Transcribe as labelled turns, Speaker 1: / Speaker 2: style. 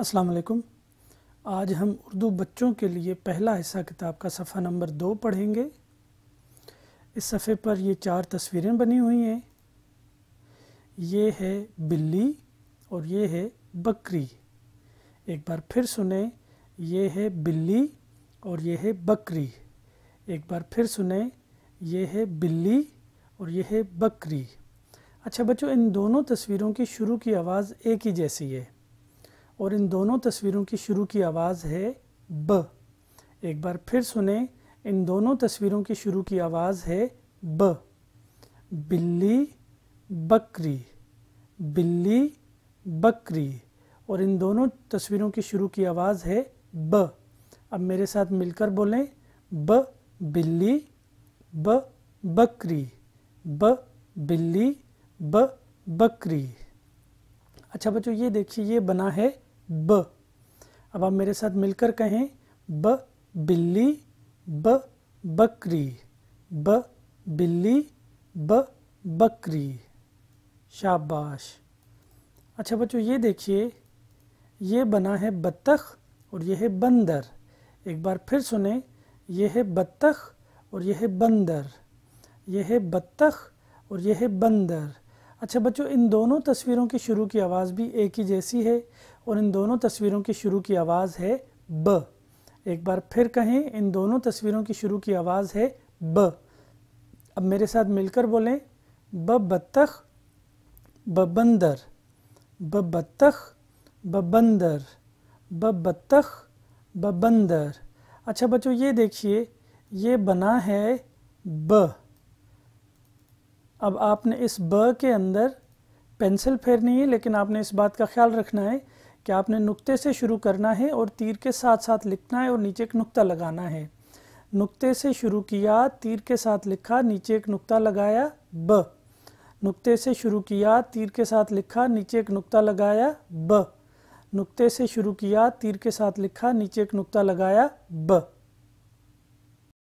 Speaker 1: अस्सलाम वालेकुम आज हम उर्दू बच्चों के लिए पहला हिस्सा किताब का सफ़ा नंबर दो पढ़ेंगे इस सफ़े पर ये चार तस्वीरें बनी हुई हैं ये है बिल्ली और ये है बकरी एक बार फिर सुने ये है बिल्ली और ये है बकरी एक बार फिर सुने ये है बिल्ली और ये है बकरी अच्छा बच्चों इन दोनों तस्वीरों की शुरू की आवाज़ एक ही जैसी है और इन दोनों तस्वीरों की शुरू की आवाज़ है ब एक बार फिर सुने इन दोनों तस्वीरों की शुरू की आवाज़ है ब बिल्ली बकरी बिल्ली बकरी और इन दोनों तस्वीरों की शुरू की आवाज़ है ब अब मेरे साथ मिलकर बोलें ब बिल्ली ब बकरी ब बिल्ली ब बकरी अच्छा बच्चों ये देखिए ये बना है ब अब आप मेरे साथ मिलकर कहें ब बिल्ली ब बकरी ब बिल्ली ब बकरी शाबाश अच्छा बच्चों ये देखिए ये बना है बत्तख और यह है बंदर एक बार फिर सुने ये है बत्तख और यह है बंदर यह है बत्तख और यह है बंदर अच्छा बच्चों इन दोनों तस्वीरों की शुरू की आवाज़ भी एक ही जैसी है और इन दोनों तस्वीरों की शुरू की आवाज़ है ब एक बार फिर कहें इन दोनों तस्वीरों की शुरू की आवाज़ है ब अब मेरे साथ मिलकर बोलें ब बत्तख बबंदर ब बत्तख बबंदर ब बत्तख बबंदर अच्छा बच्चों ये देखिए ये बना है ब अब आपने इस ब के अंदर पेंसिल फेरनी है लेकिन आपने इस बात का ख्याल रखना है कि आपने नुक्ते से शुरू करना है और तीर के साथ साथ लिखना है और नीचे एक नुक्ता लगाना है नुक्ते से शुरू किया तीर के साथ लिखा नीचे एक नुक्ता लगाया ब नुक्ते से शुरू किया तीर के साथ लिखा नीचे एक नुक्ता लगाया ब नुक्ते से शुरू किया तीर के साथ लिखा नीचे एक नुक्ता लगाया ब